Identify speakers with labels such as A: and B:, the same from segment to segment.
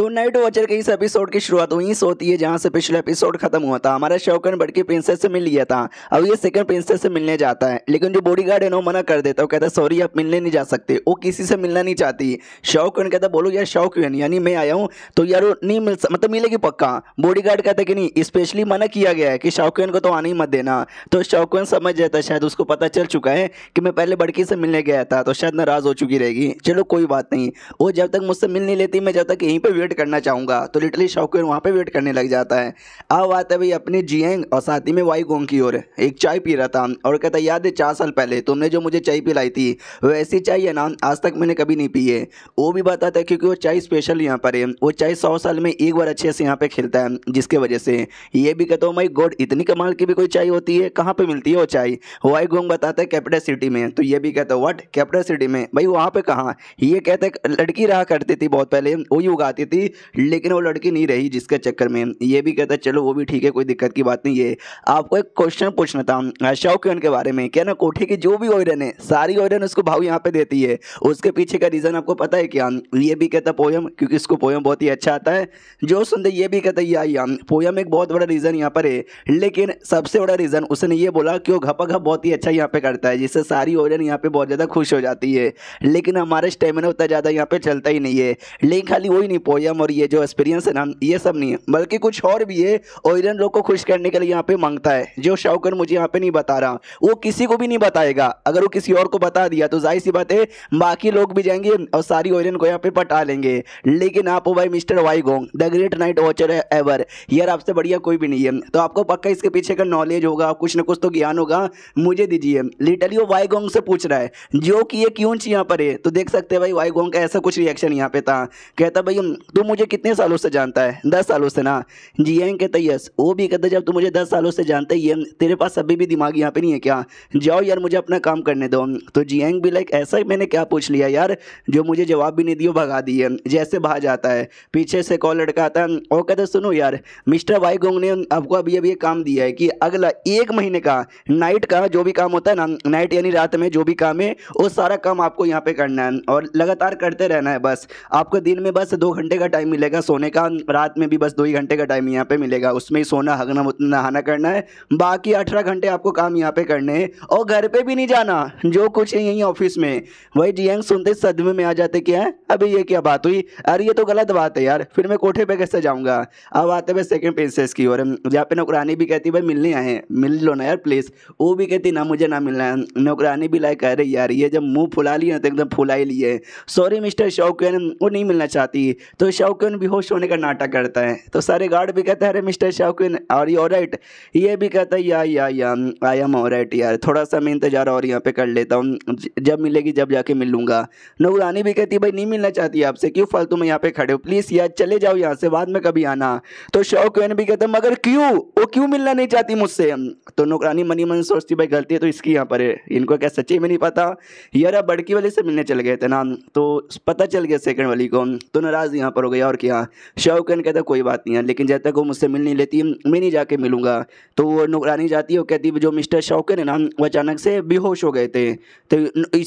A: तो night watcher के इस एपिसोड की शुरुआत वहीं से होती है जहाँ से पिछला एपिसोड खत्म हुआ था हमारा शौकन बड़की प्रिंसेस से मिल लिया था अब ये सेकंड प्रिंसेस से मिलने जाता है लेकिन जो बॉडी गार्ड है ना मना कर देता है कहता है सॉरी आप मिलने नहीं जा सकते वो किसी से मिलना नहीं चाहती शौकन कहता बोलो यार शौक क्यों यानी मैं आया हूँ तो यार नहीं मिल मतलब मिलेगी पक्का बॉडी गार्ड कहता कि नहीं स्पेशली मना किया गया है कि शौकन को तो आने ही मत देना तो शौकन समझ जाता है शायद उसको पता चल चुका है कि मैं पहले बड़की से मिलने गया था तो शायद नाराज़ हो चुकी रहेगी चलो कोई बात नहीं वो जब तक मुझसे मिल नहीं लेती मैं जब तक यहीं पर वेट वेट करना चाहूँगा तो लिटली शौकीन वहाँ पर वेट करने लग जाता है अब आता है भाई अपने जियंग और साथ में वाई गोंग की ओर एक चाय पी रहा था और कहता याद है चार साल पहले तुमने जो मुझे चाय पिलाई थी ऐसी चाय है ना आज तक मैंने कभी नहीं पी है वो भी बताता है क्योंकि वो चाय स्पेशल यहाँ पर है वो चाय सौ साल में एक बार अच्छे से यहाँ पर खेलता है जिसके वजह से ये भी कहता हूँ माई गोड इतनी कमाल की भी कोई चाय होती है कहाँ पर मिलती है वो चाय वाई गोंग बताता है कैपिटल सिटी में तो ये भी कहता है वट कैपिटल सिटी में भाई वहाँ पर कहाँ ये कहते लड़की रहा करती थी बहुत पहले वो उगाती थी थी लेकिन वो लड़की नहीं रही जिसके चक्कर में ये भी कहता है चलो वो भी ठीक है कोई दिक्कत की बात नहीं है आपको एक क्वेश्चन पूछना था शौकीन के बारे में क्या ना कोठी की जो भी ऑयरन है सारी ऑयरन उसको भाव यहाँ पे देती है उसके पीछे का रीज़न आपको पता है क्या ये भी कहता पोयम क्योंकि इसको पोयम बहुत ही अच्छा आता है जो सुनते ये भी कहता है या पोयम एक बहुत बड़ा रीज़न यहाँ पर है लेकिन सबसे बड़ा रीज़न उसने ये बोला कि वो घपा घप बहुत ही अच्छा यहाँ पे करता है जिससे सारी ऑयरन यहाँ पे बहुत ज़्यादा खुश हो जाती है लेकिन हमारा स्टेमिना उतना ज़्यादा यहाँ पे चलता ही नहीं है लेकिन खाली वही नहीं पोयम मीडियम और ये जो एक्सपीरियंस है ना ये सब नहीं है बल्कि कुछ और भी है ओयरन लोग को खुश करने के लिए यहाँ पे मांगता है जो शाहकर मुझे यहाँ पे नहीं बता रहा वो किसी को भी नहीं बताएगा अगर वो किसी और को बता दिया तो जाहिर सी बात है बाकी लोग भी जाएंगे और सारी ओयरन को यहाँ पे पटा लेंगे लेकिन आप हो भाई मिस्टर वाई गोंग the great night watcher ever यार आपसे बढ़िया कोई भी नहीं है तो आपको पक्का इसके पीछे का नॉलेज होगा कुछ ना कुछ तो ज्ञान होगा मुझे दीजिए लिटरली वो वाई गोंग से पूछ रहा है जो कि ये क्यों यहाँ पर है तो देख सकते हैं भाई वाई गोंग का ऐसा कुछ रिएक्शन यहाँ पे था कहता भाई तू मुझे कितने सालों से जानता है दस सालों से ना जी एम कहते यस वो भी कहते जब तू मुझे दस सालों से जानता है ये तेरे पास अभी भी दिमाग यहाँ पे नहीं है क्या जाओ यार मुझे अपना काम करने दो तो जी एंग भी लाइक ऐसा ही मैंने क्या पूछ लिया यार जो मुझे जवाब भी नहीं दिया भगा दिए जैसे भा जाता है पीछे से कॉल लड़का आता है और कहते सुनो यार मिस्टर वाई गोंग ने आपको अभी अभी काम दिया है कि अगला एक महीने का नाइट का जो भी काम होता है ना नाइट यानी रात में जो भी काम है वो सारा काम आपको यहाँ पे करना है और लगातार करते रहना है बस आपको दिन में बस दो घंटे का टाइम मिलेगा सोने का रात में भी बस दो ही घंटे का टाइम यहाँ पे मिलेगा उसमें ही सोना हगना नहाना करना है बाकी अठारह घंटे आपको काम यहाँ पे करने हैं और घर पे भी नहीं जाना जो कुछ है यहीं ऑफिस में वही जियांग सुनते सदमे में आ जाते क्या है अभी ये क्या बात हुई अरे ये तो गलत बात है यार फिर मैं कोठे पर कैसे जाऊँगा अब आते भाई सेकेंड प्रिंसेस की और जहाँ पे नौकरानी भी कहती भाई मिलने आए मिल लो ना यार प्लीज़ वो भी कहती ना मुझे ना मिलना नौकरानी भी लाइक कह रही यार ये जब मुँह फुला लिया तो एकदम फुला ही लिए सॉरी मिस्टर शौक वो नहीं मिलना चाहती तो तो भी होश होने का नाटक करता है तो सारे गार्ड भी कहते हैं अरे मिस्टर शौकीन आर यू राइट ये भी कहता है या या या आई एम राइट यार थोड़ा सा मैं इंतजार और यहाँ पे कर लेता हूँ जब मिलेगी जब जाके मिल लूँगा नौरानी भी कहती है भाई नहीं मिलना चाहती आपसे क्यों फालतू में यहाँ पे खड़े हो प्लीज़ यार चले जाओ यहाँ से बाद में कभी आना तो शौकीन भी कहता मगर क्यों वो क्यों मिलना नहीं चाहती मुझसे तो नौकरानी मनी मन सोचती भाई गलती है तो इसकी यहाँ पर है इनको क्या सच्ची में नहीं पता यार बड़की वाले से मिलने चले गए थे ना तो पता चल गया सेकंड वाली को तो नाराज़ यहाँ पर करोगे और क्या शाहरुख कहता कोई बात नहीं है लेकिन जब तक वो मुझसे मिल नहीं लेती मैं नहीं जाके मिलूंगा तो वो नुकरानी जाती है वो कहती जो मिस्टर शाहरुख है ना वो अचानक से बेहोश हो गए थे तो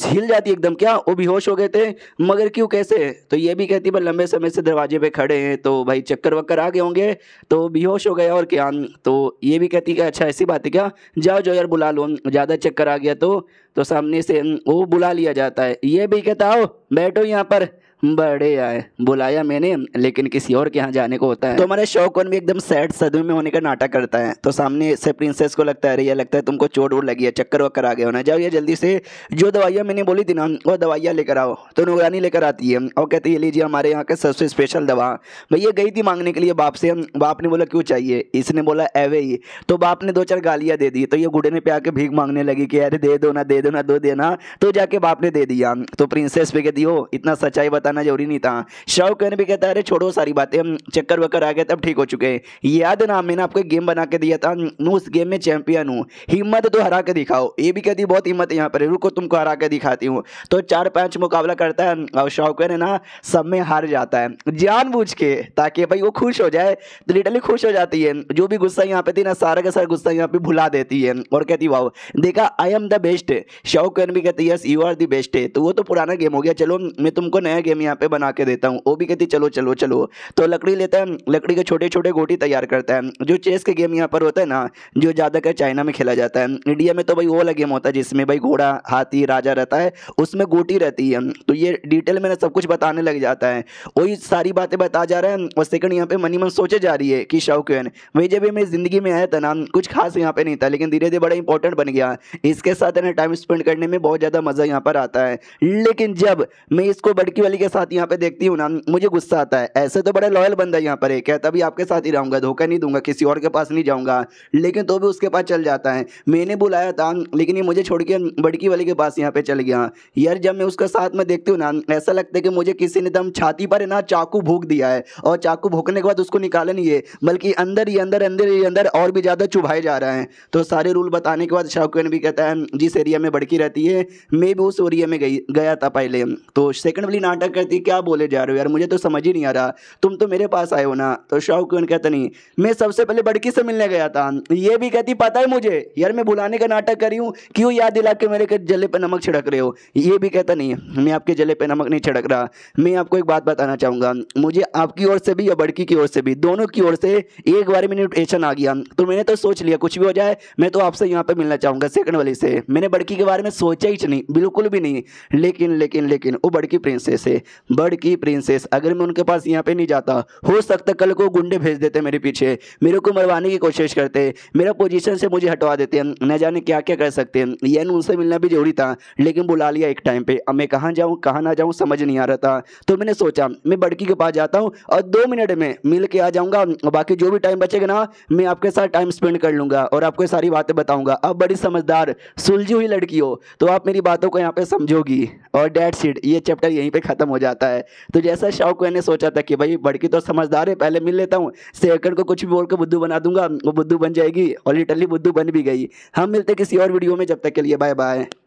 A: हिल जाती एकदम क्या वो बेहोश हो गए थे मगर क्यों कैसे तो ये भी कहती भाई लंबे समय से दरवाजे पर खड़े हैं तो भाई चक्कर वक्कर आ गए होंगे तो बेहोश हो गए और क्या तो ये भी कहती कि अच्छा ऐसी बात है क्या जाओ जो यार बुला लो ज़्यादा चक्कर आ गया तो तो सामने से वो बुला लिया जाता है ये भी कहता हो बैठो यहाँ पर बड़े आए बुलाया मैंने लेकिन किसी और के यहाँ जाने को होता है तो हमारे शौकन भी एकदम सैड सदमे में होने का नाटक करता है तो सामने से प्रिंसेस को लगता है अरे ये लगता है तुमको चोट वोट लगी है चक्कर वक्कर आ गया होना जाओ ये जल्दी से जो दवाइयाँ मैंने बोली थी ना वो दवाइयाँ लेकर आओ तो निगरानी लेकर आती है और कहते ये लीजिए हमारे यहाँ के सबसे स्पेशल दवा भैया गई थी मांगने के लिए बाप से बाप ने बोला क्यों चाहिए इसने बोला एवे ही तो बाप ने दो चार गालियाँ दे दी तो ये गुडे ने पे आके भीख मांगने लगी कि अरे दे दो ना दे दो ना दो देना तो जाके बाप ने दे दिया तो प्रिंसेस पे कहती हो इतना सच्चाई बता बताना जरूरी नहीं था शव कहने भी कहता है अरे छोड़ो सारी बातें हम चक्कर वक्कर आ गए तब ठीक हो चुके हैं याद ना मैंने आपको गेम बना के दिया था मैं उस गेम में चैंपियन हूँ हिम्मत तो हरा के दिखाओ ये भी कहती बहुत हिम्मत है यहाँ पर रुको तुमको हरा के दिखाती हूँ तो चार पाँच मुकाबला करता है और शाहरुख खान है ना सब में हार जाता है जानबूझ के ताकि भाई वो खुश हो जाए तो लिटरली खुश हो जाती है जो भी गुस्सा यहाँ पे थी ना सारा का सारा गुस्सा यहाँ पे भुला देती है और कहती वाह देखा I am the best Shahrukh Khan भी कहती है yes you are the best है तो वो तो पुराना गेम हो गया चलो मैं तुमको नया गेम यहाँ पे बना के देता हूँ वो भी कहती चलो चलो चलो तो लकड़ी लेता है लकड़ी के छोटे छोटे गोटी तैयार करता है जो चेस के गेम यहाँ पर होता है ना जो ज़्यादातर चाइना में खेला जाता है इंडिया में तो भाई वो वाला गेम होता है जिसमें भाई घोड़ा हाथी राजा रहता है उसमें गोटी रहती है तो ये डिटेल में सब कुछ बताने लग जाता है वही सारी बातें बता जा रहे हैं और सेकंड यहाँ पे मनी मन सोचे जा रही है कि शौकिन वही जब मेरी ज़िंदगी में आया था ना कुछ खास यहाँ पे नहीं था लेकिन धीरे धीरे बड़ा इंपॉर्टेंट बन गया इसके साथ टाइम स्पेंड करने में बहुत ज़्यादा मज़ा यहाँ पर आता है लेकिन जब मैं इसको बड़की वाली के साथ यहाँ पे देखती हूँ ना मुझे गुस्सा आता है ऐसे तो बड़ा लॉयल बंदा यहाँ पर एक है तभी आपके साथ ही रहूँगा धोखा नहीं दूंगा किसी और के पास नहीं जाऊँगा लेकिन तो भी उसके पास चल जाता है मैंने बुलाया था लेकिन ये मुझे छोड़ के बड़की वाले के पास यहाँ पे चल गया यार जब मैं उसका साथ में देखती हूँ ना ऐसा लगता है कि मुझे किसी ने दम छाती पर ना चाकू भूख दिया है और चाकू भूखने के बाद उसको निकाला नहीं है बल्कि अंदर ही अंदर अंदर ही अंदर और भी ज़्यादा चुभाए जा रहे हैं तो सारे रूल बताने के बाद शाहकुन भी कहता है जिस एरिया में बड़की रहती है मैं भी उस एरिया में गई गया था पहले तो सेकंड वाली नाटक करती क्या बोले जा रहे हो यार मुझे तो समझ ही नहीं आ रहा तुम तो मेरे पास आए हो ना तो शाहरुख कहता नहीं मैं सबसे पहले बड़की से मिलने गया था ये भी कहती पता है मुझे यार मैं बुलाने का नाटक करी हूँ क्यों याद दिला के मेरे जले पर नमक छिड़क रहे हो ये भी कहता नहीं मैं आपके जले पर नमक नहीं छिड़क रहा मैं आपको एक बात बताना चाहूँगा मुझे आपकी ओर से भी या बड़की की ओर से भी दोनों की ओर से एक बार मैंने टेंशन आ गया तो मैंने तो सोच लिया कुछ भी हो जाए मैं तो आपसे यहाँ पर मिलना चाहूँगा सेकंड वाली से मैंने बड़की के बारे में सोचा ही नहीं बिल्कुल भी नहीं लेकिन लेकिन लेकिन वो बड़की प्रिंसेस है बड़ की प्रिंसेस अगर मैं उनके पास यहाँ पे नहीं जाता हो सकता कल को गुंडे भेज देते मेरे पीछे मेरे को मरवाने की कोशिश करते मेरा पोजीशन से मुझे हटवा देते न जाने क्या क्या कर सकते हैं यह उनसे मिलना भी जरूरी था लेकिन बुला लिया एक टाइम पर अब मैं कहाँ जाऊँ कहाँ ना जाऊँ समझ नहीं आ रहा था तो मैंने सोचा मैं बड़की के पास जाता हूँ और दो मिनट में मिल के आ जाऊँगा बाकी जो भी टाइम बचेगा ना मैं आपके साथ टाइम स्पेंड कर लूँगा और आपको सारी बातें बताऊँगा अब बड़ी समझदार सुलझी हुई लड़की हो तो आप मेरी बातों को यहाँ पर समझोगी और डेट सीट ये चैप्टर यहीं पर ख़त्म हो जाता है तो जैसा शाह को सोचा था कि भाई बड़की तो समझदार है पहले मिल लेता हूँ सेकंड को कुछ भी बोल के बुद्धू बना दूंगा वो बुद्धू बन जाएगी और लिटरली बुद्धू बन भी गई हम मिलते किसी और वीडियो में जब तक के लिए बाय बाय